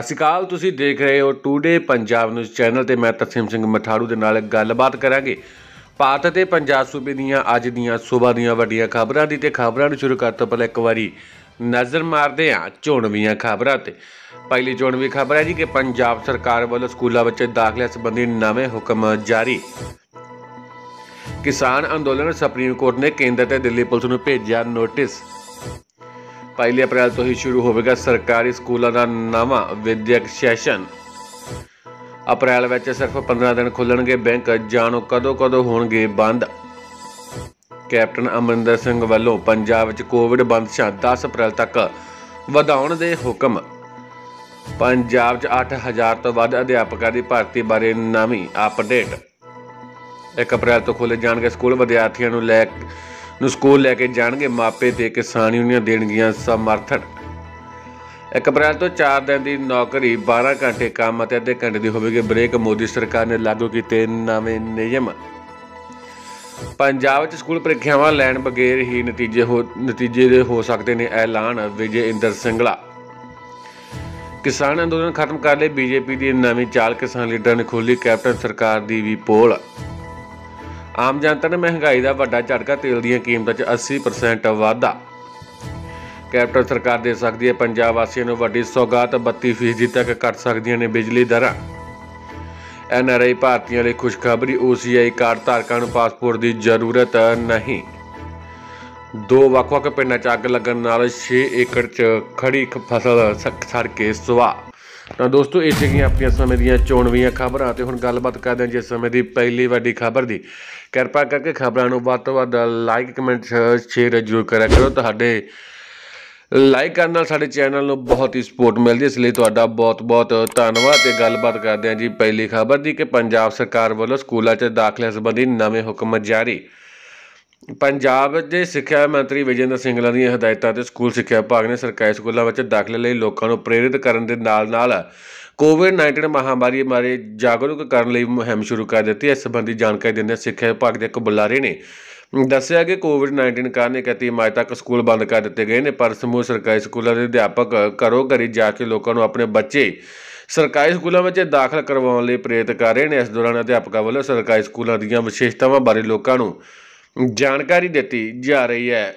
ਸਤਿ ਸ਼੍ਰੀ ਅਕਾਲ ਤੁਸੀਂ ਦੇਖ ਰਹੇ ਹੋ ਟੂਡੇ ਪੰਜਾਬ ਨਿਊਜ਼ ਚੈਨਲ ਤੇ ਮੈਂ ਤਰਸੀਮ ਸਿੰਘ ਮਠਾੜੂ ਦੇ ਨਾਲ ਗੱਲਬਾਤ ਕਰਾਂਗੇ ਭਾਰਤ ਤੇ ਪੰਜਾਬ ਸੂਬੇ ਦੀਆਂ ਅੱਜ ਦੀਆਂ ਸੂਬਾ ਦੀਆਂ ਵੱਡੀਆਂ ਖਬਰਾਂ ਦੀ ਤੇ ਖਬਰਾਂ ਨੂੰ ਸ਼ੁਰੂ ਕਰਤੋਂ ਤੋਂ ਪਹਿਲਾਂ ਇੱਕ ਵਾਰੀ ਨਜ਼ਰ ਮਾਰਦੇ ਹਾਂ ਝੋਣਵੀਆਂ ਖਬਰਾਂ ਤੇ ਪਹਿਲੀ ਝੋਣਵੀ ਖਬਰ ਹੈ ਜੀ ਕਿ ਪੰਜਾਬ ਸਰਕਾਰ ਵੱਲੋਂ ਸਕੂਲਾਂ ਵਿੱਚ ਦਾਖਲੇ ਸੰਬੰਧੀ ਨਵੇਂ ਹੁਕਮ ਜਾਰੀ ਕਿਸਾਨ ਅੰਦੋਲਨ ਸੁਪਰੀਮ ਕੋਰਟ ਨੇ ਕੇਂਦਰ ਤੇ ਦਿੱਲੀ ਪੁਲਿਸ ਨੂੰ ਭੇਜਿਆ ਨੋਟਿਸ ਪਹਿਲੀ ਅਪ੍ਰੈਲ ਤੋਂ ਹੀ ਸ਼ੁਰੂ ਹੋਵੇਗਾ ਸਰਕਾਰੀ ਸਕੂਲਾਂ ਦਾ ਨਵਾਂ ਵਿਦਿਅਕ ਸੈਸ਼ਨ ਅਪ੍ਰੈਲ ਵਿੱਚ ਸਿਰਫ 15 ਦਿਨ ਖੁੱਲਣਗੇ ਬੈਂਕ ਜਾਣੋ ਕਦੋਂ-ਕਦੋਂ ਹੋਣਗੇ ਬੰਦ ਕੈਪਟਨ ਅਮਰਿੰਦਰ ਸਿੰਘ ਵੱਲੋਂ ਪੰਜਾਬ ਵਿੱਚ ਕੋਵਿਡ ਬੰਦਸ਼ਾ 10 ਅਪ੍ਰੈਲ ਤੱਕ ਵਧਾਉਣ ਦੇ ਹੁਕਮ ਪੰਜਾਬ 'ਚ 8000 ਤੋਂ ਵੱਧ ਅਧਿਆਪਕਾਂ ਦੀ ਭਰਤੀ ਬਾਰੇ ਨਵੀਂ ਅਪਡੇਟ 1 ਅਪ੍ਰੈਲ ਤੋਂ ਖੁੱਲੇ ਜਾਣਗੇ ਸਕੂਲ ਵਿਦਿਆਰਥੀਆਂ ਨੂੰ ਲੈ ਕੇ ਨੂੰ ਸਕੂਲ ਲੈ ਕੇ ਜਾਣਗੇ ਮਾਪੇ ਤੇ ਕਿਸਾਨ ਯੂਨੀਅਨ ਦੇਣਗੀਆਂ ਸਮਰਥਨ 1 ਅਪ੍ਰੈਲ ਤੋਂ 4 ਦਿਨ ਦੀ ਨੌਕਰੀ 12 ਘੰਟੇ ਕੰਮ ਅਤੇ ਅੱਧੇ ਘੰਟੇ ਦੀ ਹੋਵੇਗੀ ਬ੍ਰੇਕ ਮੋਦੀ ਸਰਕਾਰ ਨੇ ਲਾਗੂ ਕੀਤੇ ਨਵੇਂ ਨਿਯਮ ਪੰਜਾਬ ਵਿੱਚ ਸਕੂਲ ਪ੍ਰੀਖਿਆਵਾਂ ਲੈਣ ਬਗੈਰ ਹੀ ਨਤੀਜੇ ਹੋ ਨਤੀਜੇ ਦੇ ਹੋ ਸਕਦੇ ਨੇ ਐਲਾਨ ਵਿਜੇ ਇੰਦਰ ਸਿੰਘਲਾ ਕਿਸਾਨ ਅੰਦੋਲਨ ਖਤਮ ਕਰ ਲਏ ਬੀਜੇਪੀ ਦੀ ਨਵੀਂ ਚਾਲ ਕਿਸਾਨ ਲੀਡਰ ਨੇ ਖੋਲੀ ਕੈਪਟਨ ਸਰਕਾਰ ਦੀ ਵੀ ਪੋਲ ਆਮ ਜਨਤਾ ਨੇ ਮਹਿੰਗਾਈ ਦਾ ਵੱਡਾ ਝਟਕਾ ਤੇਲ ਦੀਆਂ ਕੀਮਤਾਂ 'ਚ 80% ਵਾਧਾ ਕੈਪਟਨ ਸਰਕਾਰ ਦੇ ਸਕਦੀ ਹੈ ਪੰਜਾਬ ਵਾਸੀਆਂ ਨੂੰ ਵੱਡੀ ਸੌਗਾਤ 32% ਤੱਕ ਘਟ ਸਕਦੀਆਂ ਨੇ ਬਿਜਲੀ ਦਰਾਂ ਐਨਆਰਆਈ ਭਾਰਤੀਆਂ ਲਈ ਖੁਸ਼ਖਬਰੀ ਓਸੀਆਈ ਕਾਰਡ ਧਾਰਕਾਂ ਨੂੰ ਪਾਸਪੋਰਟ ਦੀ ਜ਼ਰੂਰਤ ਨਹੀਂ ਦੋ ਵੱਖ-ਵੱਖ ਪਿੰਡਾਂ 'ਚ ਅੱਗ ਲੱਗਣ ਨਾਲ 6 ਏਕੜ 'ਚ ਖੜੀ ਫਸਲ ਸੜ ਕੇ ਸੁਆਹ ਤਾਂ ਦੋਸਤੋ ਇਹ ਸੀਗੀਆਂ ਆਪਣੀਆਂ ਸਮੇਂ ਦੀਆਂ ਚੋਣਵੀਆਂ ਖਬਰਾਂ ਤੇ ਹੁਣ ਗੱਲਬਾਤ ਕਰਦੇ ਹਾਂ ਜਿਸ ਸਮੇਂ ਦੀ ਪਹਿਲੀ ਵੱਡੀ ਖਬਰ ਦੀ ਕਿਰਪਾ ਕਰਕੇ ਖਬਰਾਂ ਨੂੰ ਵੱਧ ਤੋਂ ਵੱਧ ਲਾਈਕ ਕਮੈਂਟ ਸ਼ੇਅਰ ਜ਼ਰੂਰ ਕਰਿਆ ਕਰੋ ਤੁਹਾਡੇ ਲਾਈਕ ਕਰਨ ਨਾਲ ਸਾਡੇ ਚੈਨਲ ਨੂੰ ਬਹੁਤ ਹੀ ਸਪੋਰਟ ਮਿਲਦੀ ਹੈ ਇਸ ਲਈ ਤੁਹਾਡਾ ਬਹੁਤ-ਬਹੁਤ ਧੰਨਵਾਦ ਤੇ ਗੱਲਬਾਤ ਕਰਦੇ ਹਾਂ ਜੀ ਪਹਿਲੀ ਖਬਰ ਦੀ ਕਿ ਪੰਜਾਬ ਸਰਕਾਰ ਵੱਲੋਂ ਸਕੂਲਾਂ 'ਚ ਦਾਖਲੇ ਸੰਬੰਧੀ ਨਵੇਂ ਹੁਕਮ ਜਾਰੀ ਪੰਜਾਬ ਦੇ ਸਿੱਖਿਆ ਮੰਤਰੀ ਵਿਜੇਂਦਰ ਸਿੰਗਲਾ ਦੀਆਂ ਹਦਾਇਤਾਂ ਤੇ ਸਕੂਲ ਸਿੱਖਿਆ ਵਿਭਾਗ ਨੇ ਸਰਕਾਰੀ ਸਕੂਲਾਂ ਵਿੱਚ ਦਾਖਲੇ ਲਈ ਲੋਕਾਂ ਨੂੰ ਪ੍ਰੇਰਿਤ ਕਰਨ ਦੇ ਨਾਲ-ਨਾਲ ਕੋਵਿਡ-19 ਮਹਾਮਾਰੀ ਬਾਰੇ ਜਾਗਰੂਕ ਕਰਨ ਲਈ ਮੁਹਿੰਮ ਸ਼ੁਰੂ ਕਰ ਦਿੱਤੀ ਇਸ ਸੰਬੰਧੀ ਜਾਣਕਾਰੀ ਦਿੰਦੇ ਸਿੱਖਿਆ ਵਿਭਾਗ ਦੇ ਇੱਕ ਬੁਲਾਰੇ ਨੇ ਦੱਸਿਆ ਕਿ ਕੋਵਿਡ-19 ਕਾਰਨ 31 ਮਾਰਚ ਤੱਕ ਸਕੂਲ ਬੰਦ ਕਰ ਦਿੱਤੇ ਗਏ ਨੇ ਪਰ ਸਮੂਹ ਸਰਕਾਰੀ ਸਕੂਲਾਂ ਦੇ ਅਧਿਆਪਕ ਘਰੋ ਘਰੀ ਜਾ ਕੇ ਲੋਕਾਂ ਨੂੰ ਆਪਣੇ ਬੱਚੇ ਸਰਕਾਰੀ ਸਕੂਲਾਂ ਵਿੱਚ ਦਾਖਲ ਕਰਵਾਉਣ ਲਈ ਪ੍ਰੇਰਿਤ ਕਰ ਰਹੇ ਨੇ ਇਸ ਦੌਰਾਨ ਅਧਿਆਪਕਾਂ ਵੱਲੋਂ ਸਰਕਾਰੀ ਸਕੂਲਾਂ ਦੀਆਂ ਵਿਸ਼ੇਸ਼ਤਾਵਾਂ ਬਾਰੇ ਲੋਕਾਂ ਨੂੰ ਜਾਣਕਾਰੀ ਦਿੱਤੀ ਜਾ ਰਹੀ ਹੈ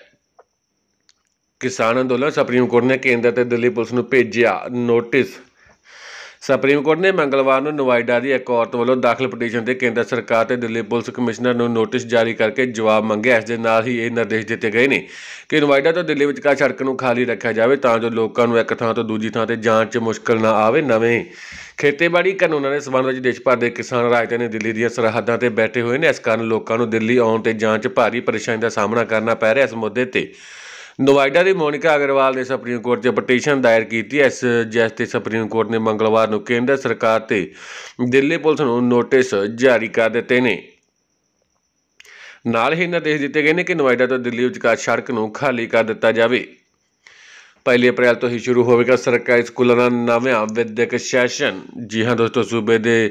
ਕਿਸਾਨ ਅੰਦੋਲਨ ਸੁਪਰੀਮ ਕੋਰਟ ਨੇ ਕੇਂਦਰ ਤੇ ਦਿੱਲੀ ਪੁਲਿਸ ਨੂੰ ਭੇਜਿਆ ਨੋਟਿਸ ਸੁਪਰੀਮ ਕੋਰਟ ਨੇ ਮੰਗਲਵਾਰ ਨੂੰ ਨਵਾਇਡਾ ਦੀ ਇੱਕ ਔਰਤ ਵੱਲੋਂ ਦਾਖਲ ਪਟੀਸ਼ਨ ਤੇ ਕੇਂਦਰ ਸਰਕਾਰ ਤੇ ਦਿੱਲੀ ਪੁਲਿਸ ਕਮਿਸ਼ਨਰ ਨੂੰ ਨੋਟਿਸ ਜਾਰੀ ਕਰਕੇ ਜਵਾਬ ਮੰਗਿਆ ਇਸ ਦੇ ਨਾਲ ਹੀ ਇਹ ਨਿਰਦੇਸ਼ ਦਿੱਤੇ ਗਏ ਨੇ ਕਿ ਨਵਾਇਡਾ ਤੋਂ ਦਿੱਲੀ ਵਿਚਕਾਰ ਸੜਕ ਨੂੰ ਖਾਲੀ ਰੱਖਿਆ ਜਾਵੇ ਤਾਂ ਜੋ ਲੋਕਾਂ ਨੂੰ ਇੱਕ ਥਾਂ ਤੋਂ ਦੂਜੀ ਥਾਂ ਤੇ ਜਾਣ 'ਚ ਮੁਸ਼ਕਲ ਨਾ ਆਵੇ ਨਵੇਂ ਖੇਤੀਬਾੜੀ ਕਾਨੂੰਨਾਂ ਦੇ ਸਬੰਧ ਵਿੱਚ ਦੇਸ਼ ਭਰ ਦੇ ਕਿਸਾਨ ਨੇ ਦਿੱਲੀ ਦੀਆਂ ਸਰਹੱਦਾਂ ਤੇ ਬੈਠੇ ਹੋਏ ਨੇ ਇਸ ਕਾਰਨ ਲੋਕਾਂ ਨੂੰ ਦਿੱਲੀ ਆਉਣ ਤੇ ਜਾਣ 'ਚ ਭਾਰੀ ਪਰੇਸ਼ਾਨੀ ਦਾ ਸਾਹਮਣਾ ਕਰਨਾ ਪੈ ਰਿਹਾ ਇਸ ਮੁੱਦੇ ਤੇ ਨੋਇਡਾ ਦੀ ਮੋਨਿਕਾ ਅਗਰਵਾਲ ਨੇ ਸੁਪਰੀਮ ਕੋਰਟ 'ਚ ਪਟੀਸ਼ਨ ਦਾਇਰ ਕੀਤੀ ਇਸ ਜੈਸ ਤੇ ਸੁਪਰੀਮ ਕੋਰਟ ਨੇ ਮੰਗਲਵਾਰ ਨੂੰ ਕੇਂਦਰ ਸਰਕਾਰ ਤੇ ਦਿੱਲੀ ਪੁਲਿਸ ਨੂੰ ਨੋਟਿਸ ਜਾਰੀ ਕਰ ਦਿੱਤੇ ਨੇ ਨਾਲ ਹੀ ਨਿਰਦੇਸ਼ ਦਿੱਤੇ ਗਏ ਨੇ ਕਿ ਨੋਇਡਾ ਤੋਂ ਦਿੱਲੀ ਵਿਚਕਾਰ ਸੜਕ ਨੂੰ ਖਾਲੀ ਕਰ ਦਿੱਤਾ ਜਾਵੇ 1 ਅਪ੍ਰੈਲ ਤੋਂ ਹੀ ਸ਼ੁਰੂ ਹੋਵੇਗਾ ਸਰਕਾਰੀ ਸਕੂਲਾਂ ਦਾ ਨਵਾਂ ਵਿਦਿਅਕ ਸੈਸ਼ਨ ਜੀ ਹਾਂ ਦੋਸਤੋ ਸੂਬੇ ਦੇ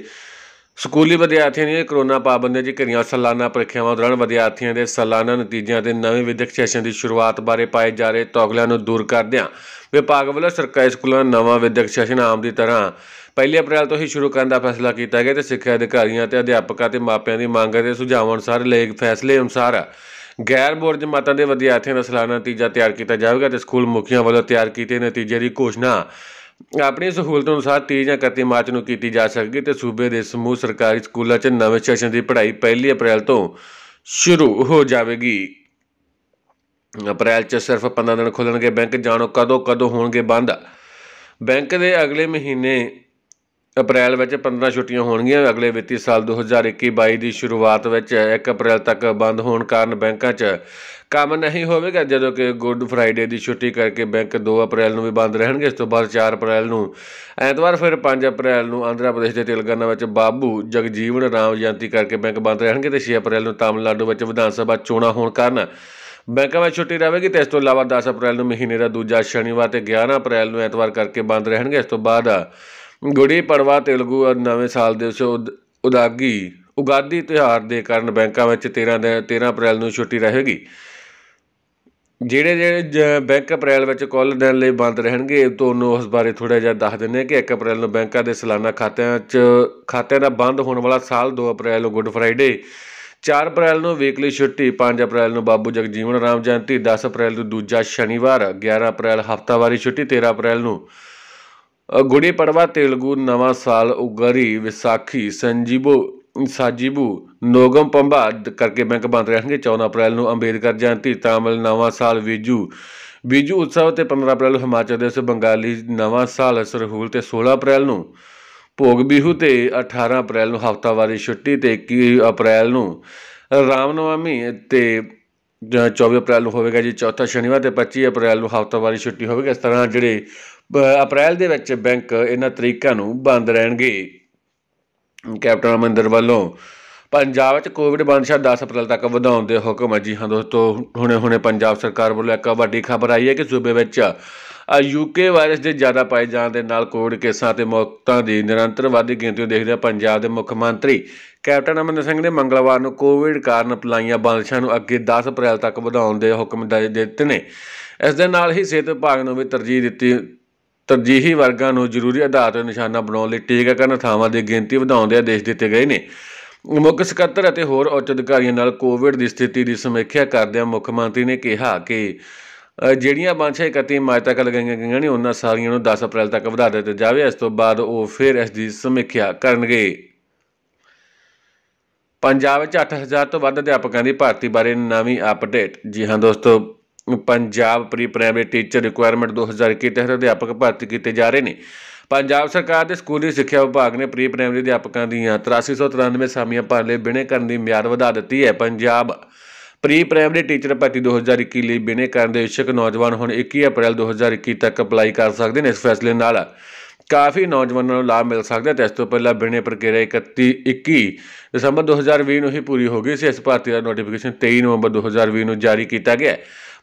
ਸਕੂਲੀ ਵਿਦਿਆਰਥੀਆਂ ਦੀਆਂ ਕਰੋਨਾ ਪਾਬੰਦੀਆਂ ਦੇ ਘਿਰੀਆਂ ਸਾਲਾਨਾ ਪ੍ਰੀਖਿਆਵਾਂ ਦੌਰਾਨ ਵਿਦਿਆਰਥੀਆਂ ਦੇ ਸਾਲਾਨਾ ਨਤੀਜਿਆਂ ਦੇ ਨਵੇਂ ਵਿਦਿਅਕ ਸੈਸ਼ਨ ਦੀ ਸ਼ੁਰੂਆਤ ਬਾਰੇ ਪਾਏ ਜਾ ਰਹੇ ਤੌਗਲਿਆਂ ਨੂੰ ਦੂਰ ਕਰਦਿਆਂ ਵਿਭਾਗ ਵੱਲੋਂ ਸਰਕਾਰੀ ਸਕੂਲਾਂ ਦਾ ਨਵਾਂ ਵਿਦਿਅਕ ਸੈਸ਼ਨ ਆਮ ਦੀ ਤਰ੍ਹਾਂ 1 ਅਪ੍ਰੈਲ ਤੋਂ ਹੀ ਸ਼ੁਰੂ ਕਰਨ ਦਾ ਫੈਸਲਾ ਕੀਤਾ ਗਿਆ ਤੇ ਸਿੱਖਿਆ ਅਧਿਕਾਰੀਆਂ ਤੇ ਅਧਿਆਪਕਾਂ ਤੇ ਮਾਪਿਆਂ ਦੀ ਮੰਗ ਅਤੇ ਸੁਝਾਵਾਂ ਅਨੁਸਾਰ ਲਏ ਫੈਸਲੇ ਅਨੁਸਾਰ ਗੈਰ ਬੋਰਡ ਜਮਾਤਾਂ ਦੇ ਵਿਦਿਆਰਥੀਆਂ ਦਾ ਸਾਲਾਨਾ ਨਤੀਜਾ ਤਿਆਰ ਕੀਤਾ ਜਾਵੇਗਾ ਤੇ ਸਕੂਲ ਮੁਖੀਆਂ ਵੱਲੋਂ ਤਿਆਰ ਕੀਤੇ ਨਤੀਜੇ ਦੀ ਘੋਸ਼ਣਾ ਆਪਣੀ ਸਹੂਲਤ ਅਨੁਸਾਰ 30 ਜਾਂ 31 ਮਾਰਚ ਨੂੰ ਕੀਤੀ ਜਾ ਸਕੇਗੀ ਤੇ ਸੂਬੇ ਦੇ ਸਮੂਹ ਸਰਕਾਰੀ ਸਕੂਲਾਂ 'ਚ ਨਵੇਂ ਸੈਸ਼ਨ ਦੀ ਪੜ੍ਹਾਈ 1 ਅਪ੍ਰੈਲ ਤੋਂ ਸ਼ੁਰੂ ਹੋ ਜਾਵੇਗੀ ਅਪ੍ਰੈਲ 'ਚ ਸਿਰਫ 15 ਦਿਨ ਖੁੱਲਣਗੇ ਬੈਂਕ ਜਾਣੋ ਕਦੋਂ ਕਦੋਂ ਹੋਣਗੇ ਬੰਦ ਬੈਂਕ ਦੇ ਅਗਲੇ ਮਹੀਨੇ ਅਪ੍ਰੈਲ ਵਿੱਚ 15 ਛੁੱਟੀਆਂ ਹੋਣਗੀਆਂ ਅਗਲੇ ਵਿੱਤੀ ਸਾਲ 2021-22 ਦੀ ਸ਼ੁਰੂਆਤ ਵਿੱਚ 1 ਅਪ੍ਰੈਲ ਤੱਕ ਬੰਦ ਹੋਣ ਕਾਰਨ ਬੈਂਕਾਂ 'ਚ ਕੰਮ ਨਹੀਂ ਹੋਵੇਗਾ ਜਦੋਂ ਕਿ ਗੁੱਡ ਫਰਾਈਡੇ ਦੀ ਛੁੱਟੀ ਕਰਕੇ ਬੈਂਕ 2 ਅਪ੍ਰੈਲ ਨੂੰ ਵੀ ਬੰਦ ਰਹਿਣਗੇ ਇਸ ਤੋਂ ਬਾਅਦ 4 ਅਪ੍ਰੈਲ ਨੂੰ ਐਤਵਾਰ ਫਿਰ 5 ਅਪ੍ਰੈਲ ਨੂੰ ਆਂਧਰਾ ਪ੍ਰਦੇਸ਼ ਦੇ ਤੇਲੰਗਾਨਾ ਵਿੱਚ ਬਾਬੂ ਜਗਜੀਵਨ ਰਾਮ ਜਯੰਤੀ ਕਰਕੇ ਬੈਂਕ ਬੰਦ ਰਹਿਣਗੇ ਤੇ 6 ਅਪ੍ਰੈਲ ਨੂੰ ਤਾਮਿਲਨਾਡੂ ਵਿੱਚ ਵਿਧਾਨ ਸਭਾ ਚੋਣਾਂ ਹੋਣ ਕਾਰਨ ਬੈਂਕਾਂ ਵਿੱਚ ਛੁੱਟੀ ਰਹੇਗੀ ਤੇ ਇਸ ਤੋਂ ਇਲਾਵਾ 10 ਅਪ੍ਰੈਲ ਨੂੰ ਮਹੀਨੇ ਦਾ ਦੂਜਾ ਸ਼ਨੀਵਾਰ ਤੇ 11 ਅਪ੍ਰੈਲ ਨੂੰ ਐਤਵਾਰ ਕਰਕੇ ਬੰਦ ਰਹਿਣਗੇ ਇਸ ਤੋਂ ਬਾਅਦ ਗੁੜੀ ਪੜਵਾ ਤੇਲਗੂ ਅਤੇ ਨਵੇਂ ਸਾਲ ਦੇ ਉਸ ਉਦਾਗੀ ਉਗਾਦੀ ਤਿਉਹਾਰ ਦੇ ਕਾਰਨ ਬੈਂਕਾਂ ਵਿੱਚ 13 ਦੇ 13 ਅਪ੍ਰੈਲ ਨੂੰ ਛੁੱਟੀ ਰਹੇਗੀ ਜਿਹੜੇ ਜਿਹੜੇ ਬੈਂਕ ਅਪ੍ਰੈਲ ਵਿੱਚ ਕੁੱਲ ਦਿਨ ਲਈ ਬੰਦ ਰਹਿਣਗੇ ਤੁਹਾਨੂੰ ਉਸ ਬਾਰੇ ਥੋੜਾ ਜਿਹਾ ਦੱਸ ਦਿੰਦੇ ਕਿ 1 ਅਪ੍ਰੈਲ ਨੂੰ ਬੈਂਕਾਂ ਦੇ ਸਾਲਾਨਾ ਖਾਤਿਆਂ 'ਚ ਖਾਤਿਆਂ ਦਾ ਬੰਦ ਹੋਣ ਵਾਲਾ ਸਾਲ 2 ਅਪ੍ਰੈਲ ਨੂੰ ਗੁੱਡ ਫਰਾਈਡੇ 4 ਅਪ੍ਰੈਲ ਨੂੰ ਵੀਕਲੀ ਛੁੱਟੀ 5 ਅਪ੍ਰੈਲ ਨੂੰ ਬਾਬੂ ਜਗਜੀਵਨ ਰਾਮ ਜਯੰਤੀ 10 ਅਪ੍ਰੈਲ ਨੂੰ ਦੂਜਾ ਸ਼ਨੀਵਾਰ 11 ਅਪ੍ਰੈਲ ਹਫਤਾਵਾਰੀ ਛੁੱਟੀ 13 ਅਪ੍ਰੈਲ ਨੂੰ ਗੁੜੀ ਪੜਵਾ ਤੇਲਗੂ ਨਵਾਂ ਸਾਲ ਉਗਰੀ ਵਿਸਾਖੀ ਸੰਜੀਬੋ ਸਾਜੀਬੂ ਨੋਗਮ ਪੰਬਾ ਕਰਕੇ ਬੈਂਕ ਬੰਦ ਰਹਿਣਗੇ 14 ਅਪ੍ਰੈਲ ਨੂੰ ਅੰਬੇਦਕਰ ਜਯੰਤੀ ਤਾਮਿਲ ਨਵਾਂ ਸਾਲ ਵਿਜੂ ਵਿਜੂ ਉਤਸਵ ਤੇ 15 ਅਪ੍ਰੈਲ ਨੂੰ ਹਿਮਾਚਲ ਪ੍ਰਦੇਸ਼ ਬੰਗਾਲੀ ਨਵਾਂ ਸਾਲ ਸਰਹੂਲ ਤੇ 16 ਅਪ੍ਰੈਲ ਨੂੰ ਭੋਗ ਬਿਹੂ ਤੇ 18 ਅਪ੍ਰੈਲ ਨੂੰ ਹਫਤਾਵਾਰੀ ਛੁੱਟੀ ਤੇ 21 ਅਪ੍ਰੈਲ ਨੂੰ ਰਾਮਨਵਮੀ ਤੇ 24 ਅਪ੍ਰੈਲ ਨੂੰ ਹੋਵੇਗਾ ਜੀ ਚੌਥਾ ਸ਼ਨੀਵਾਰ ਤੇ 25 ਅਪ੍ਰੈਲ ਨੂੰ ਹਫਤਾਵਾਰੀ ਛੁੱਟੀ ਹੋਵੇਗਾ ਇਸ ਤਰ੍ਹਾਂ ਜਿਹੜੇ ਅਪ੍ਰੈਲ ਦੇ ਵਿੱਚ ਬੈਂਕ ਇਹਨਾਂ ਤਰੀਕਾਂ ਨੂੰ ਬੰਦ ਰਹਿਣਗੇ ਕੈਪਟਨ ਅਮਰਿੰਦਰ ਵੱਲੋਂ ਪੰਜਾਬ ਵਿੱਚ ਕੋਵਿਡ ਬੰਦਸ਼ਾ 10 ਅਪ੍ਰੈਲ ਤੱਕ ਵਧਾਉਣ ਦੇ ਹੁਕਮ ਹੈ ਜੀ ਹਾਂ ਦੋਸਤੋ ਹੁਣੇ-ਹੁਣੇ ਪੰਜਾਬ ਸਰਕਾਰ ਵੱਲੋਂ ਇੱਕ ਵੱਡੀ ਖਬਰ ਆਈ ਹੈ ਕਿ ਸੂਬੇ ਵਿੱਚ ਯੂਕੇ ਵਾਇਰਸ ਦੇ ਜ਼ਿਆਦਾ ਪਾਏ ਜਾਣ ਦੇ ਨਾਲ ਕੋਵਿਡ ਕੇਸਾਂ ਤੇ ਮੌਤਾਂ ਦੀ ਨਿਰੰਤਰ ਵਾਧੀ ਗਿਣਤੀ ਨੂੰ ਦੇਖਦਿਆਂ ਪੰਜਾਬ ਦੇ ਮੁੱਖ ਮੰਤਰੀ ਕੈਪਟਨ ਅਮਰਿੰਦਰ ਸਿੰਘ ਨੇ ਮੰਗਲਵਾਰ ਨੂੰ ਕੋਵਿਡ ਕਾਰਨ ਪਲਾਈਆਂ ਬੰਦਸ਼ਾ ਨੂੰ ਅੱਗੇ 10 ਅਪ੍ਰੈਲ ਤੱਕ ਵਧਾਉਣ ਦੇ ਹੁਕਮ ਦਿੱਤੇ ਨੇ ਇਸ ਦੇ ਨਾਲ ਹੀ ਸਿਹਤ ਵਿਭਾਗ ਨੂੰ ਵੀ ਤਰਜੀਹ ਦਿੱਤੀ ਤਰਜੀਹੀ ਵਰਗਾਂ ਨੂੰ ਜ਼ਰੂਰੀ ਆਧਾਰ ਤੇ ਨਿਸ਼ਾਨਾ ਬਣਾਉਣ ਲਈ ਟੀਕਾਕਰਨ ਥਾਵਾਂ ਦੀ ਗਿਣਤੀ ਵਧਾਉਣ ਦੇ ਆਦੇਸ਼ ਦਿੱਤੇ ਗਏ ਨੇ ਮੁੱਖ ਸਕੱਤਰ ਅਤੇ ਹੋਰ ਉੱਚ ਅਧਿਕਾਰੀਆਂ ਨਾਲ ਕੋਵਿਡ ਦੀ ਸਥਿਤੀ ਦੀ ਸਮੀਖਿਆ ਕਰਦਿਆਂ ਮੁੱਖ ਮੰਤਰੀ ਨੇ ਕਿਹਾ ਕਿ ਜਿਹੜੀਆਂ ਬਾਂਛਾ 31 ਮਾਰਚ ਤੱਕ ਲਗਾਈਆਂ ਗਈਆਂ ਨੇ ਉਹਨਾਂ ਸਾਰੀਆਂ ਨੂੰ 10 ਅਪ੍ਰੈਲ ਤੱਕ ਵਧਾ ਦਿੱਤੇ ਜਾਵੇ ਇਸ ਤੋਂ ਬਾਅਦ ਉਹ ਫਿਰ ਇਸ ਦੀ ਸਮੀਖਿਆ ਕਰਨਗੇ ਪੰਜਾਬ ਵਿੱਚ 8000 ਤੋਂ ਵੱਧ ਅਧਿਆਪਕਾਂ ਦੀ ਭਰਤੀ ਬਾਰੇ ਨਵੀਂ ਅਪਡੇਟ ਜੀ ਹਾਂ ਦੋਸਤੋ Punjab pre primary teacher requirement 2021 ਤਹਿਤ ਅਧਿਆਪਕ ਭਰਤੀ ਕੀਤੇ ਜਾ ਰਹੇ ਨੇ ਪੰਜਾਬ ਸਰਕਾਰ ਦੇ ਸਕੂਲੀ ਸਿੱਖਿਆ ਵਿਭਾਗ ਨੇ ਪ੍ਰੀ ਪ੍ਰਾਇਮਰੀ ਅਧਿਆਪਕਾਂ ਦੀਆਂ 8393 ਸਾਮੀਆਂ ਭਰ ਲਈ ਬਿਨੇ ਕਰਨ ਦੀ ਮਿਆਦ ਵਧਾ ਦਿੱਤੀ ਹੈ ਪੰਜਾਬ ਪ੍ਰੀ ਪ੍ਰਾਇਮਰੀ ਟੀਚਰ ਭਰਤੀ 2021 ਲਈ ਬਿਨੇ ਕਰਨ ਦੇ ਇਸ਼ਕ ਨੌਜਵਾਨ ਹੁਣ 21 ਅਪ੍ਰੈਲ 2021 ਤੱਕ ਅਪਲਾਈ ਕਰ ਸਕਦੇ ਨੇ ਇਸ ਫੈਸਲੇ ਨਾਲ ਕਾਫੀ ਨੌਜਵਾਨਾਂ ਨੂੰ ਲਾਭ ਮਿਲ ਸਕਦਾ ਹੈ ਇਸ ਤੋਂ ਪਹਿਲਾਂ ਬਿਨੇ ਪ੍ਰਕਿਰਿਆ 31 21 ਦਸੰਬਰ 2020 ਨੂੰ ਹੀ ਪੂਰੀ ਹੋ ਗਈ ਸੀ ਇਸ ਭਰਤੀ ਦਾ ਨੋਟੀਫਿਕੇਸ਼ਨ 23 ਨਵੰਬਰ 2020 ਨੂੰ ਜਾਰੀ ਕੀਤਾ ਗਿਆ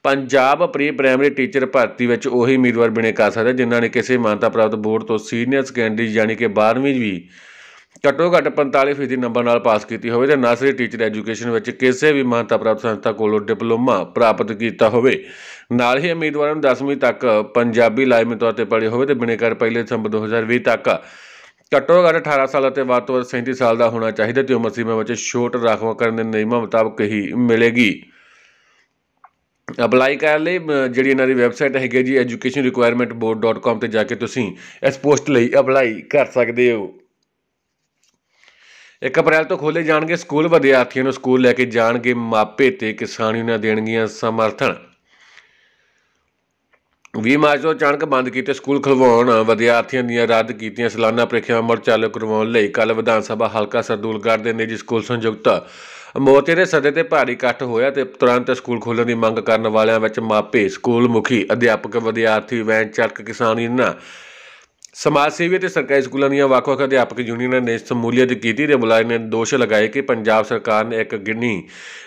ਪੰਜਾਬ ਪ੍ਰੀ ਪ੍ਰਾਇਮਰੀ ਟੀਚਰ ਭਰਤੀ ਵਿੱਚ ਉਹੀ ਉਮੀਦਵਾਰ ਬਿਨੇ ਕਰ ਸਕਦੇ ਜਿਨ੍ਹਾਂ ਨੇ ਕਿਸੇ ਮਾਨਤਾ ਪ੍ਰਾਪਤ ਬੋਰਡ ਤੋਂ ਸੀਨੀਅਰ ਸੈਕੰਡਰੀ ਯਾਨੀ ਕਿ 12ਵੀਂ ਵੀ ਘੱਟੋ ਘੱਟ 45% ਨੰਬਰ ਨਾਲ ਪਾਸ ਕੀਤੀ ਹੋਵੇ ਤੇ ਨਰਸਰੀ ਟੀਚਰ ਐਜੂਕੇਸ਼ਨ ਵਿੱਚ ਕਿਸੇ ਵੀ ਮਾਨਤਾ ਪ੍ਰਾਪਤ ਸੰਸਥਾ ਕੋਲੋਂ ਡਿਪਲੋਮਾ ਪ੍ਰਾਪਤ ਕੀਤਾ ਹੋਵੇ ਨਾਲ ਹੀ ਉਮੀਦਵਾਰ ਨੂੰ 10ਵੀਂ ਤੱਕ ਪੰਜਾਬੀ ਲਾਜ਼ਮੀ ਤੌਰ ਤੇ ਪੜ੍ਹੀ ਹੋਵੇ ਤੇ ਬਿਨੇ ਕਰ ਪਹਿਲੇ ਸੰਬ 2020 ਤੱਕ ਘੱਟੋ ਘੱਟ 18 ਸਾਲ ਅਤੇ ਵੱਧ ਤੋਂ ਵੱਧ 37 ਸਾਲ ਦਾ ਹੋਣਾ ਚਾਹੀਦਾ ਤੇ ਉਮਰ ਸੀਮਾ ਵਿੱਚ ਛੋਟ ਰੱਖਵਾ ਕਰਨ ਦੇ ਨਿਯਮਾਂ ਮੁਤਾਬਕ ਹੀ ਮਿਲੇਗੀ ਅਪਲਾਈ ਕਰ ਲਈ ਜਿਹੜੀ ਇਹਨਾਂ ਦੀ ਵੈਬਸਾਈਟ ਹੈਗੀ ਜੀ educationrequirementboard.com ਤੇ ਜਾ ਕੇ ਤੁਸੀਂ ਇਸ ਪੋਸਟ ਲਈ ਅਪਲਾਈ ਕਰ ਸਕਦੇ ਹੋ 1 ਅਪ੍ਰੈਲ ਤੋਂ ਖੋਲੇ ਜਾਣਗੇ ਸਕੂਲ ਵਿਦਿਆਰਥੀਆਂ ਨੂੰ ਸਕੂਲ ਲੈ ਕੇ ਜਾਣਗੇ ਮਾਪੇ ਤੇ ਕਿਸਾਨ ਉਹਨਾਂ ਦੇਣਗੀਆਂ ਸਮਰਥਨ 20 ਮਾਰਚ ਤੋਂ ਅਚਾਨਕ ਬੰਦ ਕੀਤੇ ਸਕੂਲ ਖਲਵਾਉਣ ਵਿਦਿਆਰਥੀਆਂ ਦੀਆਂ ਰੱਦ ਕੀਤੀਆਂ ਸਾਲਾਨਾ ਪ੍ਰੀਖਿਆਵਾਂ ਮੁੜ ਚਾਲੂ ਕਰਵਾਉਣ ਲਈ ਕੱਲ ਵਿਧਾਨ ਸਭਾ ਹਲਕਾ ਸਰਦੂਲਗੜ੍ਹ ਦੇ ਨਿੱਜੀ ਸਕੂਲ ਸੰਯੁਕਤ ਮੋਰਚੇ ਦੇ ਸੱਦੇ ਤੇ ਭਾਰੀ ਇਕੱਠ ਹੋਇਆ ਤੇ ਤੁਰੰਤ ਸਕੂਲ ਖੋਲਣ ਦੀ ਮੰਗ ਕਰਨ ਵਾਲਿਆਂ ਵਿੱਚ ਮਾਪੇ ਸਕੂਲ ਮੁਖੀ ਅਧਿਆਪਕ ਵਿਦਿਆਰਥੀ ਵੈਨ ਚਾਲਕ ਕਿਸਾਨ ਯੂਨੀਅਨਾਂ ਸਮਾਜ ਸੇਵੀ ਤੇ ਸਰਕਾਰੀ ਸਕੂਲਾਂ ਦੀਆਂ ਵੱਖ-ਵੱਖ ਅਧਿਆਪਕ ਯੂਨੀਅਨਾਂ ਨੇ ਸ਼ਮੂਲੀਅਤ ਕੀਤੀ ਤੇ ਮੁਲਾਜ਼ਮ ਨੇ ਦੋਸ਼ ਲਗਾਏ ਕਿ ਪੰਜਾਬ ਸਰਕਾਰ ਨੇ ਇੱਕ ਗਿਣੀ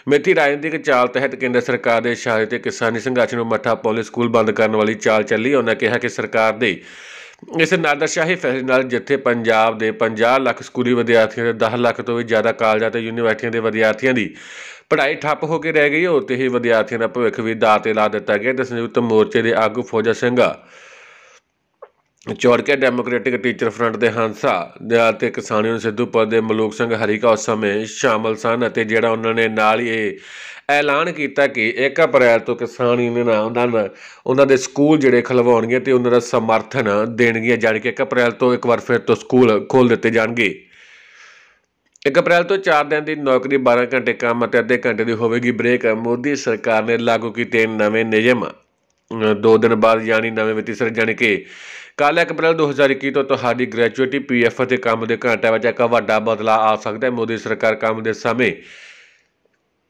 ਮਿੱਥੀ ਰਾਜਨੀਤਿਕ ਚਾਲ ਤਹਿਤ ਕੇਂਦਰ ਸਰਕਾਰ ਦੇ ਇਸ਼ਾਰੇ ਤੇ ਕਿਸਾਨੀ ਸੰਘਰਸ਼ ਨੂੰ ਮੱਠਾ ਪੌਲੇ ਸਕੂਲ ਬੰਦ ਕਰਨ ਵਾਲੀ ਚਾਲ ਚੱਲੀ ਉਹਨਾਂ ਕਿਹਾ ਕਿ ਸਰਕਾਰ ਦੇ ਇਸ ਨਾਦਰਸ਼ਾਹੀ ਫੈਸਲੇ ਨਾਲ ਜਿੱਥੇ ਪੰਜਾਬ ਦੇ 50 ਲੱਖ ਸਕੂਲੀ ਵਿਦਿਆਰਥੀਆਂ ਤੇ 10 ਲੱਖ ਤੋਂ ਵੀ ਜ਼ਿਆਦਾ ਕਾਲਜਾਂ ਤੇ ਯੂਨੀਵਰਸਿਟੀਆਂ ਦੇ ਵਿਦਿਆਰਥੀਆਂ ਦੀ ਪੜ੍ਹਾਈ ਠੱਪ ਹੋ ਕੇ ਰਹਿ ਗਈ ਉੱਥੇ ਹੀ ਵਿਦਿਆਰਥੀਆਂ ਦਾ ਭਵਿੱਖ ਵੀ ਦਾਅ ਤੇ ਲਾ ਦਿੱਤਾ ਗਿਆ ਤੇ ਸੰਯੁਕਤ ਮੋਰਚੇ ਦੇ ਆਗੂ Fauja Singh Chaurke democratic teacher front ਦੇ ਹੰਸਾ ਦਿਆਲ ਤੇ ਕਿਸਾਨੀ ਨੂੰ ਸਿੱਧੂ ਪਰ ਦੇ ਮਲੂਕ ਸਿੰਘ ਹਰੀਕਾ ਉਸ ਸਮੇਂ ਸ਼ਾਮਲ ਸਨ ਅਤੇ ਜਿਹੜਾ ਉਹਨਾਂ ਨੇ ਨਾਲ ਹੀ ਇਹ ਐਲਾਨ ਕੀਤਾ ਕਿ 1 ਅਪ੍ਰੈਲ ਤੋਂ ਕਿਸਾਨ ਯੂਨੀਅਨਾਂ ਉਹਨਾਂ ਦਾ ਉਹਨਾਂ ਦੇ ਸਕੂਲ ਜਿਹੜੇ ਖਲਵਾਉਣਗੇ ਤੇ ਉਹਨਾਂ ਦਾ ਸਮਰਥਨ ਦੇਣਗੀਆਂ ਜਾਨ ਕੇ 1 ਅਪ੍ਰੈਲ ਤੋਂ ਇੱਕ ਵਾਰ ਫਿਰ ਤੋਂ ਸਕੂਲ ਖੋਲ ਦਿੱਤੇ ਜਾਣਗੇ 1 ਅਪ੍ਰੈਲ ਤੋਂ 4 ਦਿਨ ਦੀ ਨੌਕਰੀ 12 ਘੰਟੇ ਕੰਮ ਅਤੇ ਅੱਧੇ ਘੰਟੇ ਦੀ ਹੋਵੇਗੀ ਬ੍ਰੇਕ ਮੋਦੀ ਸਰਕਾਰ ਨੇ ਲਾਗੂ ਕੀਤੇ ਨਵੇਂ ਨਿਯਮ 2 ਦਿਨ ਬਾਅਦ ਯਾਨੀ ਨਵੇਂ ਵਿੱਤੀ ਸਰ ਜਾਨ ਕੇ ਕੱਲ 1 ਅਪ੍ਰੈਲ 2021 ਤੋਂ ਤੁਹਾਡੀ ਗ੍ਰੈਜੂਏਟੀ ਪੀਐਫ ਅਤੇ ਕੰਮ ਦੇ ਘੰਟਿਆਂ ਵਿੱਚ ਇੱਕ ਵੱਡਾ ਬਦਲਾਅ ਆ ਸਕਦਾ ਹੈ ਮੋਦੀ ਸਰਕਾਰ ਕੰਮ ਦੇ ਸਮੇਂ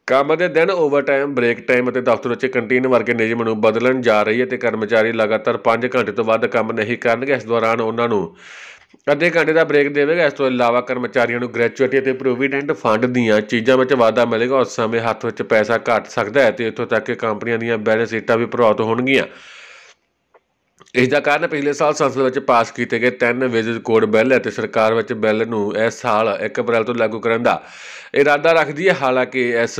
ਕੰਮ ਦੇ ਦਿਨ ਓਵਰਟਾਈਮ ਬ੍ਰੇਕ ਟਾਈਮ ਅਤੇ ਦਫ਼ਤਰ ਵਿੱਚ ਕੰਟੀਨ ਵਰਗੇ ਨਿਯਮ ਨੂੰ ਬਦਲਣ ਜਾ ਰਹੀ ਹੈ ਤੇ ਕਰਮਚਾਰੀ ਲਗਾਤਾਰ 5 ਘੰਟੇ ਤੋਂ ਵੱਧ ਕੰਮ ਨਹੀਂ ਕਰਨਗੇ ਇਸ ਦੌਰਾਨ ਉਹਨਾਂ ਨੂੰ ਅੱਧੇ ਘੰਟੇ ਦਾ ਬ੍ਰੇਕ ਦੇਵੇਗਾ ਇਸ ਤੋਂ ਇਲਾਵਾ ਕਰਮਚਾਰੀਆਂ ਨੂੰ ਗ੍ਰੈਚੁਇਟੀ ਅਤੇ ਪ੍ਰੋਵੀਡੈਂਟ ਫੰਡ ਦੀਆਂ ਚੀਜ਼ਾਂ ਵਿੱਚ ਵਾਧਾ ਮਿਲੇਗਾ ਉਸ ਸਮੇਂ ਹੱਥ ਵਿੱਚ ਪੈਸਾ ਘਟ ਸਕਦਾ ਹੈ ਤੇ ਇਥੋਂ ਤੱਕ ਕਿ ਕੰਪਨੀਆਂ ਦੀਆਂ ਬੈਲੈਂਸ ਸ਼ੀਟਾਂ ਵੀ ਪ੍ਰਭਾਵਿਤ ਹੋਣਗੀਆਂ ਇਸ ਦਾ ਕਾਰਨ ਪਿਛਲੇ ਸਾਲ ਸੰਸਦ ਵਿੱਚ ਪਾਸ ਕੀਤੇ ਗਏ ਤਿੰਨ ਵਿਜਿਟ ਕੋਡ ਬਿੱਲ ਅਤੇ ਸਰਕਾਰ ਵਿੱਚ ਬਿੱਲ ਨੂੰ ਇਸ ਸਾਲ 1 ਅਪ੍ਰੈਲ ਤੋਂ ਲਾਗੂ ਕਰਨ ਦਾ ਇਰਾਦਾ ਰੱਖਦੀ ਹੈ ਹਾਲਾਂਕਿ ਇਸ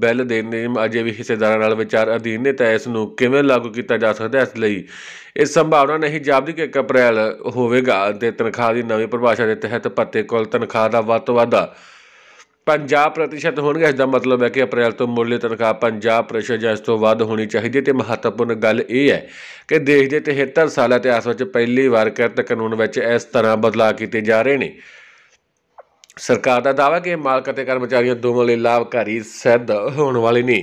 ਬਿੱਲ ਦੇ ਨਿਯਮ ਅਜੇ ਵੀ ਹਿੱਸੇਦਾਰਾਂ ਨਾਲ ਵਿਚਾਰ ਅਧੀਨ ਨੇ ਤਾਂ ਇਸ ਨੂੰ ਕਿਵੇਂ ਲਾਗੂ ਕੀਤਾ ਜਾ ਸਕਦਾ ਹੈ ਇਸ ਲਈ ਇਸ ਸੰਭਾਵਨਾ ਨਹੀਂ ਜਾਪਦੀ ਕਿ 1 ਅਪ੍ਰੈਲ ਹੋਵੇਗਾ ਤੇ ਤਨਖਾਹ ਦੀ ਨਵੀਂ ਪਰਿਭਾਸ਼ਾ ਦੇ ਤਹਿਤ ਭੱਤੇ ਕੁੱਲ ਤਨਖਾਹ ਦਾ ਵੱਧ ਤੋਂ ਵੱਧ 50% ਹੋਣਗੇ ਇਸ ਦਾ ਮਤਲਬ ਹੈ ਕਿ ਅਪ੍ਰੈਲ ਤੋਂ ਮੁੱਢਲੀ ਤਨਖਾਹ 50% ਜਾਂ ਇਸ ਤੋਂ ਵੱਧ ਹੋਣੀ ਚਾਹੀਦੀ ਤੇ ਮਹੱਤਵਪੂਰਨ ਗੱਲ ਇਹ ਹੈ ਕਿ ਦੇਸ਼ ਦੇ 73 ਸਾਲਾਂ ਇਤਿਹਾਸ ਵਿੱਚ ਪਹਿਲੀ ਵਾਰ ਕਿਰਤ ਕਾਨੂੰਨ ਵਿੱਚ ਇਸ ਤਰ੍ਹਾਂ ਬਦਲਾਅ ਕੀਤੇ ਜਾ ਰਹੇ ਨੇ ਸਰਕਾਰ ਦਾ ਦਾਅਵਾ ਕਿ ਮਾਲਕ ਅਤੇ ਕਰਮਚਾਰੀਆਂ ਦੋਵਾਂ ਲਈ ਲਾਭਕਾਰੀ ਸਿੱਧ ਹੋਣ ਵਾਲੇ ਨੇ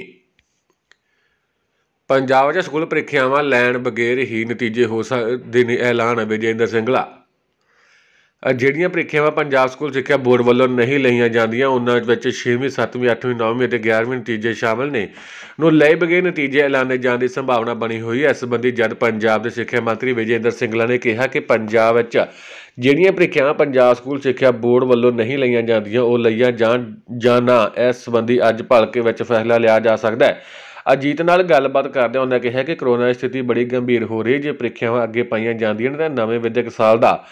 ਪੰਜਾਬ ਵਿੱਚ ਸਕੂਲ ਪ੍ਰੀਖਿਆਵਾਂ ਲੈਣ ਬਗੈਰ ਹੀ ਨਤੀਜੇ ਹੋ ਸਕਦੇ ਨੇ ਐਲਾਨ ਵਿਜੇਂਦਰ ਸਿੰਘਲਾ ਜਿਹੜੀਆਂ ਪ੍ਰੀਖਿਆਵਾਂ ਪੰਜਾਬ ਸਕੂਲ ਸਿੱਖਿਆ ਬੋਰਡ ਵੱਲੋਂ ਨਹੀਂ ਲਈਆਂ ਜਾਂਦੀਆਂ ਉਹਨਾਂ ਵਿੱਚ 6ਵੀਂ 7ਵੀਂ 8ਵੀਂ 9ਵੀਂ ਅਤੇ 11ਵੀਂ ਨਤੀਜੇ ਸ਼ਾਮਲ ਨੇ ਨੂੰ ਲੈ ਬਗੇ ਨਤੀਜੇ ਐਲਾਨੇ ਜਾਣ ਦੀ ਸੰਭਾਵਨਾ ਬਣੀ ਹੋਈ ਹੈ ਇਸ ਸੰਬੰਧੀ ਜਦ ਪੰਜਾਬ ਦੇ ਸਿੱਖਿਆ ਮੰਤਰੀ ਵਿਜੇਂਦਰ ਸਿੰਗਲਾ ਨੇ ਕਿਹਾ ਕਿ ਪੰਜਾਬ ਵਿੱਚ ਜਿਹੜੀਆਂ ਪ੍ਰੀਖਿਆਵਾਂ ਪੰਜਾਬ ਸਕੂਲ ਸਿੱਖਿਆ ਬੋਰਡ ਵੱਲੋਂ ਨਹੀਂ ਲਈਆਂ ਜਾਂਦੀਆਂ ਉਹ ਲਈਆਂ ਜਾਣ ਜਾਣਾ ਇਸ ਸੰਬੰਧੀ ਅੱਜ ਭਲਕੇ ਵਿੱਚ ਫੈਸਲਾ ਲਿਆ ਜਾ ਸਕਦਾ ਹੈ ਅਜੀਤ ਨਾਲ ਗੱਲਬਾਤ ਕਰਦੇ ਉਹਨਾਂ ਕਿਹਾ ਕਿ ਕਰੋਨਾ ਦੀ ਸਥਿਤੀ ਬੜੀ ਗੰਭੀਰ ਹੋ ਰਹੀ ਜੇ ਪ੍ਰੀਖਿਆਵਾਂ ਅੱਗੇ ਪਾਈਆਂ ਜਾਂਦੀਆਂ ਨੇ ਤਾਂ ਨਵੇਂ ਵਿਦਿਅਕ ਸਾਲ ਦਾ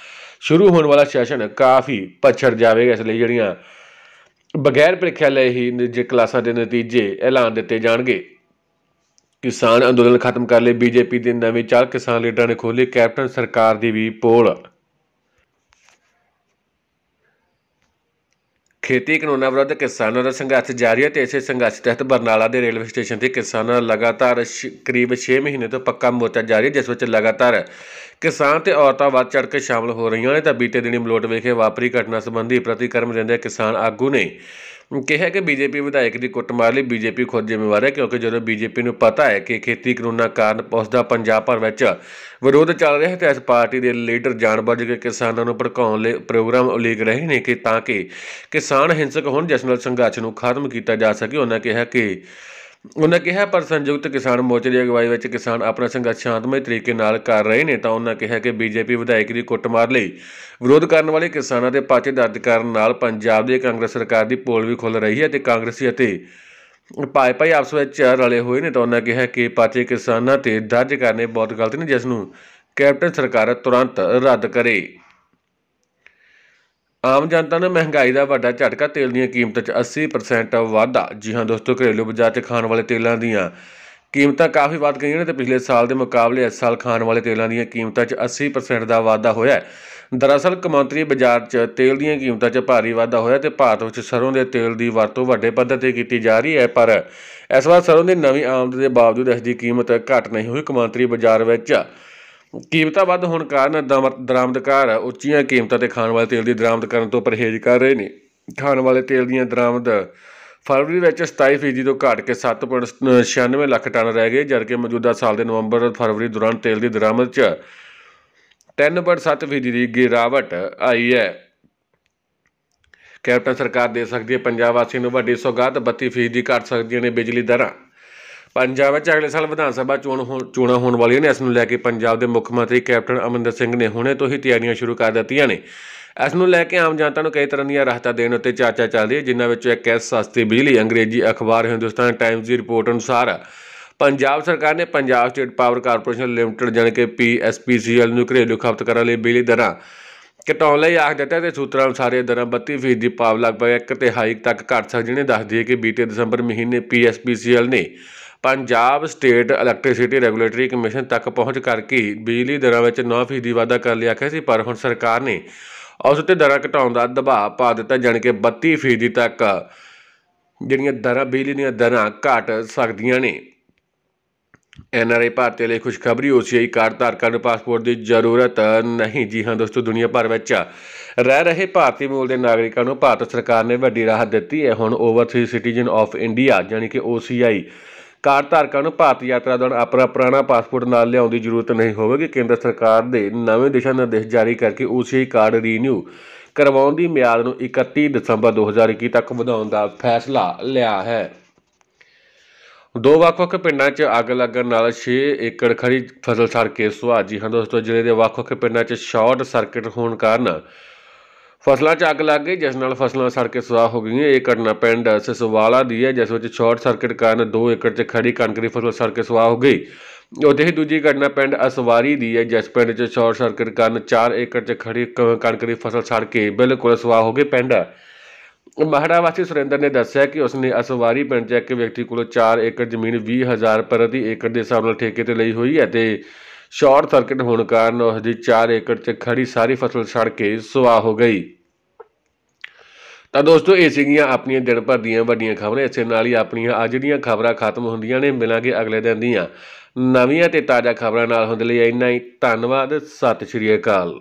ਸ਼ੁਰੂ ਹੋਣ ਵਾਲਾ ਸੈਸ਼ਨ ਕਾਫੀ ਪਛੜ ਜਾਵੇਗਾ ਇਸ ਲਈ ਜਿਹੜੀਆਂ ਬਗੈਰ ਪ੍ਰੀਖਿਆ ਲਈ ਹੀ ਜੇ ਕਲਾਸਾਂ ਦੇ ਨਤੀਜੇ ਐਲਾਨ ਦਿੱਤੇ ਜਾਣਗੇ ਕਿਸਾਨ ਅੰਦੋਲਨ ਖਤਮ ਕਰ ਲਏ ਬੀਜੇਪੀ ਦੇ ਨਵੇਂ ਚਾਲ ਕਿਸਾਨ ਲੀਡਰਾਂ ਨੇ ਖੋਲੇ ਕੈਪਟਨ ਸਰਕਾਰ ਦੀ ਵੀ ਪੋਲ ਖੇਤੀ ਕਾਨੂੰਨਾਂ ਵਿਰੁੱਧ ਕਿਸਾਨਾਂ ਦਾ ਸੰਘਰਸ਼ ਜਾਰੀ ਹੈ ਤੇ ਇਸੇ ਸੰਘਰਸ਼ ਤਹਿਤ ਬਰਨਾਲਾ ਦੇ ਰੇਲਵੇ ਸਟੇਸ਼ਨ ਤੇ ਕਿਸਾਨਾਂ ਦਾ ਲਗਾਤਾਰ ਕਰੀਬ 6 ਮਹੀਨੇ ਤੋਂ ਪੱਕਾ ਮੋਰਚਾ ਜਾਰੀ ਹੈ ਜਿਸ ਵਿੱਚ ਲਗਾਤਾਰ ਕਿਸਾਨ ਤੇ ਔਰਤਾਂ ਵੱਧ ਚੜ ਕੇ ਸ਼ਾਮਲ ਹੋ ਰਹੀਆਂ ਨੇ ਤਾਂ ਬੀਤੇ ਦਿਨੀ ਮਲੋਟ ਵਿਖੇ ਵਾਪਰੀ ਘਟਨਾ ਸੰਬੰਧੀ ਪ੍ਰਤੀਕਰਮ ਦਿੰਦੇ ਕਿਸਾਨ ਆਗੂ ਨੇ ਕਿਹਾ ਕਿ ਬੀਜੇਪੀ ਵਿਧਾਇਕ ਦੀ ਕੁੱਟਮਾਰ ਲਈ ਬੀਜੇਪੀ ਖੁਦ ਜ਼ਿੰਮੇਵਾਰ ਹੈ ਕਿਉਂਕਿ ਜਦੋਂ ਬੀਜੇਪੀ ਨੂੰ ਪਤਾ ਹੈ ਕਿ ਖੇਤੀ ਕਰੋਨਾ ਕਾਰਨ ਉਸ ਦਾ ਪੰਜਾਬ ਭਰ ਵਿੱਚ ਵਿਰੋਧ ਚੱਲ ਰਿਹਾ ਹੈ ਤੇ ਇਸ ਪਾਰਟੀ ਦੇ ਲੀਡਰ ਜਾਣਬੁੱਝ ਕੇ ਕਿਸਾਨਾਂ ਨੂੰ ਭੜਕਾਉਣ ਲਈ ਪ੍ਰੋਗਰਾਮ ਉਲੀਕ ਰਹੇ ਨੇ ਕਿ ਤਾਂ ਕਿ ਕਿਸਾਨ ਹਿੰਸਕ ਹੋਣ ਜਿਸ ਨਾਲ ਸੰਘਰਸ਼ ਨੂੰ ਖਤਮ ਕੀਤਾ ਜਾ ਸਕੇ ਉਹਨਾਂ ਕਿਹਾ ਕਿ ਉਹਨਾਂ ਕਿਹਾ ਪਰ ਸੰਯੁਕਤ ਕਿਸਾਨ ਮੋਰਚੇ ਦੀ ਅਗਵਾਈ ਵਿੱਚ ਕਿਸਾਨ ਆਪਣਾ ਸੰਘਰਸ਼ ਸ਼ਾਂਤਮਈ ਤਰੀਕੇ ਨਾਲ ਕਰ ਰਹੇ ਨੇ ਤਾਂ ਉਹਨਾਂ ਕਿਹਾ ਕਿ ਬੀਜੇਪੀ ਵਿਧਾਇਕ ਦੀ ਕੁੱਟਮਾਰ ਲਈ ਵਿਰੋਧ ਕਰਨ ਵਾਲੇ ਕਿਸਾਨਾਂ ਦੇ ਪਾਚੇ ਦਰਜ ਕਰਨ ਨਾਲ ਪੰਜਾਬ ਦੀ ਕਾਂਗਰਸ ਸਰਕਾਰ ਦੀ ਪੋਲ ਵੀ ਖੁੱਲ ਰਹੀ ਹੈ ਤੇ ਕਾਂਗਰਸੀ ਅਤੇ ਪਾਏ ਪਾਈ ਆਪਸ ਵਿੱਚ ਰਲੇ ਹੋਏ ਨੇ ਤਾਂ ਉਹਨਾਂ ਕਿਹਾ ਕਿ ਪਾਚੇ ਕਿਸਾਨਾਂ ਤੇ ਦਰਜ ਕਰਨੇ ਬਹੁਤ ਗਲਤ ਨੇ ਜਿਸ ਨੂੰ ਕੈਪਟਨ ਸਰਕਾਰ ਤੁਰੰਤ ਰੱਦ ਕਰੇ ਆਮ ਜਨਤਾ ਨੇ ਮਹਿੰਗਾਈ ਦਾ ਵੱਡਾ ਝਟਕਾ ਤੇਲ ਦੀਆਂ ਕੀਮਤਾਂ 'ਚ 80% ਵਾਧਾ ਜੀ ਹਾਂ ਦੋਸਤੋ ਘਰੇਲੂ ਬਾਜ਼ਾਰ 'ਚ ਖਾਣ ਵਾਲੇ ਤੇਲਾਂ ਦੀਆਂ ਕੀਮਤਾਂ ਕਾਫੀ ਵੱਧ ਗਈਆਂ ਨੇ ਤੇ ਪਿਛਲੇ ਸਾਲ ਦੇ ਮੁਕਾਬਲੇ ਇਸ ਸਾਲ ਖਾਣ ਵਾਲੇ ਤੇਲਾਂ ਦੀਆਂ ਕੀਮਤਾਂ 'ਚ 80% ਦਾ ਵਾਧਾ ਹੋਇਆ ਹੈ ਦਰਅਸਲ ਕਮੌਂਤਰੀ ਬਾਜ਼ਾਰ 'ਚ ਤੇਲ ਦੀਆਂ ਕੀਮਤਾਂ 'ਚ ਭਾਰੀ ਵਾਧਾ ਹੋਇਆ ਤੇ ਭਾਰਤ ਵਿੱਚ ਸਰੋਂ ਦੇ ਤੇਲ ਦੀ ਵਰਤੋਂ ਵੱਡੇ ਪੱਧਰ ਤੇ ਕੀਤੀ ਜਾ ਰਹੀ ਹੈ ਪਰ ਇਸ ਵਾਰ ਸਰੋਂ ਦੀ ਨਵੀਂ ਆਮਦ ਦੇ ਬਾਵਜੂਦ ਇਸ ਦੀ ਕੀਮਤ ਘਟ ਨਹੀਂ ਹੋਈ ਕਮੌਂਤਰੀ ਬਾਜ਼ਾਰ ਵਿੱਚ ਕੀਮਤਾਂ ਵੱਧ ਹੋਣ ਕਾਰਨ ਦਰਾਮਦਕਾਰ ਉੱਚੀਆਂ ਕੀਮਤਾਂ ਤੇ ਖਾਣ ਵਾਲੇ ਤੇਲ ਦੀ ਦਰਾਮਦ ਕਰਨ ਤੋਂ ਪਰਹੇਜ਼ ਕਰ ਰਹੇ ਨੇ ਖਾਣ ਵਾਲੇ ਤੇਲ ਦੀਆਂ ਦਰਾਮਦ ਫਰਵਰੀ ਵਿੱਚ 27% ਤੋਂ ਘਟ ਕੇ 7.96 ਲੱਖ ਟਨ ਰਹਿ ਗਏ ਜਦਕਿ ਮੌਜੂਦਾ ਸਾਲ ਦੇ ਨਵੰਬਰ ਫਰਵਰੀ ਦੌਰਾਨ ਤੇਲ ਦੀ ਦਰਾਮਦ 'ਚ 3.7% ਦੀ ਗਿਰਾਵਟ ਆਈ ਹੈ ਕੈਪਟਨ ਸਰਕਾਰ ਦੇ ਸਕਦੀ ਹੈ ਪੰਜਾਬ ਵਾਸੀਆਂ ਨੂੰ ਵੱਡੀ ਸੌਗਾਤ 32% ਘਟ ਸਕਦੀਆਂ ਨੇ ਬਿਜਲੀ ਦਰਾਂ ਪੰਜਾਬ ਵਿੱਚ ਅਗਲੇ ਸਾਲ ਵਿਧਾਨ ਸਭਾ ਚੋਣ ਚੋਣਾਂ ਹੋਣ ਵਾਲੀਆਂ ਨੇ ਇਸ ਨੂੰ ਲੈ ਕੇ ਪੰਜਾਬ ਦੇ ਮੁੱਖ ਮੰਤਰੀ ਕੈਪਟਨ ਅਮਰਿੰਦਰ ਸਿੰਘ ਨੇ ਹੁਣੇ ਤੋਂ ਹੀ ਤਿਆਰੀਆਂ ਸ਼ੁਰੂ ਕਰ ਦਿੱਤੀਆਂ ਨੇ ਇਸ ਨੂੰ ਲੈ ਕੇ ਆਮ ਜਨਤਾ ਨੂੰ ਕਈ ਤਰ੍ਹਾਂ ਦੀਆਂ ਰਾਹਤਾਂ ਦੇਣ ਉੱਤੇ ਚਰਚਾ ਚੱਲਦੀ ਹੈ ਜਿਨ੍ਹਾਂ ਵਿੱਚੋਂ ਇੱਕ ਹੈ ਸਸਤੀ ਬਿਜਲੀ ਅੰਗਰੇਜ਼ੀ ਅਖਬਾਰ ਹਿੰਦੁਸਤਾਨ ਟਾਈਮਜ਼ ਦੀ ਰਿਪੋਰਟ ਅਨੁਸਾਰ ਪੰਜਾਬ ਸਰਕਾਰ ਨੇ Punjab state power corporation limited ਜਾਨ ਕੇ ਪੀਐਸਪੀਸੀਐਲ ਨੂੰ ਘਰੇਲੂ ਖਪਤਕਾਰਾਂ ਲਈ ਬਿਜਲੀ ਦਰਾਂ ਕਟਾਉਣ ਲਈ ਆਖ ਦਿੱਤਾ ਤੇ ਸੂਤਰਾਂ ਅਨੁਸਾਰ ਇਹ ਦਰਾਂ 32% ਦੀ ਪਾਵ ਲਗਭਗ 1 ਤੇ ਹਾਈਕ ਤੱਕ ਘਟ ਸਕਦੀਆਂ ਨੇ ਦੱਸਦੀ ਹੈ ਕਿ ਬੀਤੇ ਦਸੰਬਰ ਮਹੀਨੇ ਪੀਐਸਪੀਸੀਐਲ ਨੇ Punjab state electricity regulatory commission ਤੱਕ ਪਹੁੰਚ ਕਰਕੇ ਬਿਜਲੀ ਦਰਾਂ ਵਿੱਚ 9% ਵਾਧਾ ਕਰ ਲਿਆ ਆਖਿਆ ਸੀ ਪਰ ਹੁਣ ਸਰਕਾਰ ਨੇ ਉਸ ਉੱਤੇ ਦਰਾਂ ਘਟਾਉਣ ਦਾ ਦਬਾਅ ਪਾ ਦਿੱਤਾ ਜਾਣ ਕੇ 32% ਤੱਕ ਜਿਹੜੀਆਂ ਦਰਾਂ ਬਿਜਲੀ ਦੀਆਂ ਦਰਾਂ ਘਟ ਸਕਦੀਆਂ ਨੇ ਐਨਆਰਏ ਭਾਰਤੀ ਲਈ ਖੁਸ਼ਖਬਰੀ ਓਸੀਆਈ ਕਾਰਡ ਧਾਰਕਾਂ ਨੂੰ ਪਾਸਪੋਰਟ ਦੀ ਜ਼ਰੂਰਤ ਨਹੀਂ ਜੀ ਹਾਂ ਦੋਸਤੋ ਦੁਨੀਆ ਭਰ ਵਿੱਚ ਰਹਿ ਰਹੇ ਭਾਰਤੀ ਮੂਲ ਦੇ ਨਾਗਰਿਕਾਂ ਨੂੰ ਭਾਰਤ ਸਰਕਾਰ ਨੇ ਵੱਡੀ ਰਾਹਤ ਦਿੱਤੀ ਹੈ ਹੁਣ ਓਵਰਸੀਜ਼ ਸਿਟੀਜ਼ਨ ਆਫ ਇੰਡੀਆ ਯਾਨੀ ਕਿ ਓਸੀਆਈ ਕਾਰਡ ਧਾਰਕਾਂ ਨੂੰ ਭਾਰਤ ਯਾਤਰਾ ਦੌਰਾਨ ਆਪਣਾ ਪੁਰਾਣਾ ਪਾਸਪੋਰਟ ਨਾਲ ਲਿਆਉਣ ਦੀ ਜ਼ਰੂਰਤ ਨਹੀਂ ਹੋਵੇਗੀ ਕੇਂਦਰ ਸਰਕਾਰ ਦੇ ਨਵੇਂ ਦਿਸ਼ਾ ਨਿਰਦੇਸ਼ ਜਾਰੀ ਕਰਕੇ ਉਸੇ ਹੀ ਕਾਰਡ ਰੀਨਿਊ ਕਰਵਾਉਣ ਦੀ ਮਿਆਦ ਨੂੰ 31 ਦਸੰਬਰ 2021 ਤੱਕ ਵਧਾਉਣ ਦਾ ਫੈਸਲਾ ਲਿਆ ਹੈ ਦੋ ਵੱਖ-ਵੱਖ ਪਿੰਡਾਂ 'ਚ ਅੱਗ ਲੱਗਣ ਨਾਲ 6 ਏਕੜ ਖੜੀ ਫਸਲ ਸੜ ਕੇ ਸੁਆਜੀ ਹਾਂ ਦੋਸਤੋ ਜ਼ਿਲ੍ਹੇ ਦੇ ਵੱਖ-ਵੱਖ ਪਿੰਡਾਂ 'ਚ ਸ਼ਾਰਟ ਸਰਕਟ ਹੋਣ ਕਾਰਨ ਫਸਲਾਂ 'ਚ ਅੱਗ ਲੱਗ ਗਈ ਜਿਸ ਨਾਲ ਫਸਲਾਂ ਸੜ ਕੇ ਸੁਆਹ ਹੋ ਗਈਆਂ ਇਹ ਘਟਨਾ ਪਿੰਡ ਸਸਵਾਲਾ ਦੀ ਹੈ ਜਿਸ ਵਿੱਚ ਸ਼ਾਰਟ ਸਰਕਟ ਕਾਰਨ 2 ਏਕੜ 'ਚ ਖੜੀ ਕਣਕ ਦੀ ਫਸਲ ਸੜ ਕੇ ਸੁਆਹ ਹੋ ਗਈ ਉਦੇ ਹੀ ਦੂਜੀ ਘਟਨਾ ਪਿੰਡ ਅਸਵਾਰੀ ਦੀ ਹੈ ਜਿਸ ਪਿੰਡ 'ਚ ਸ਼ਾਰਟ ਸਰਕਟ ਕਾਰਨ 4 ਏਕੜ 'ਚ ਖੜੀ ਕਣਕ ਦੀ ਫਸਲ ਸੜ ਕੇ ਬਿਲਕੁਲ ਸੁਆਹ ਹੋ ਗਈ ਪਿੰਡ ਮਹੜਾ ਵਾਸੀ ਸੁਰਿੰਦਰ ਨੇ ਦੱਸਿਆ ਕਿ ਉਸਨੇ ਅਸਵਾਰੀ ਪਿੰਡ 'ਚ ਇੱਕ ਵਿਅਕਤੀ ਕੋਲੋਂ 4 ਏਕੜ ਜ਼ਮੀਨ 20000 ਪ੍ਰਤੀ ਏਕੜ ਦੇ ਹਿਸਾਬ ਨਾਲ ਠੇਕੇ ਤੇ ਲਈ ਹੋਈ ਹੈ ਤੇ ਸ਼ਾਰਟ ਸਰਕਟ ਹੋਣ ਕਾਰਨ ਉਸ ਦੀ 4 ਏਕੜ 'ਚ ਖੜੀ ਸਾਰੀ ਫਸਲ ਸੜ ਕੇ ਸੁਆਹ ਹੋ ਗਈ ਤਾਂ ਦੋਸਤੋ ਇਹ ਸੀਗੀਆਂ ਆਪਣੀਆਂ ਦਿਨ ਭਰ ਦੀਆਂ ਵੱਡੀਆਂ ਖਬਰਾਂ ਇਸੇ ਨਾਲ ਹੀ ਆਪਣੀਆਂ ਅੱਜ ਦੀਆਂ ਖਬਰਾਂ ਖਤਮ ਹੁੰਦੀਆਂ ਨੇ ਮਿਲਾਂਗੇ ਅਗਲੇ ਦਿਨ ਦੀਆਂ ਨਵੀਆਂ ਤੇ ਤਾਜ਼ਾ ਖਬਰਾਂ ਨਾਲ ਹੁੰਦੇ ਲਈ ਇੰਨਾ ਹੀ ਧੰਨਵਾਦ ਸਤਿ ਸ਼੍ਰੀ ਅਕਾਲ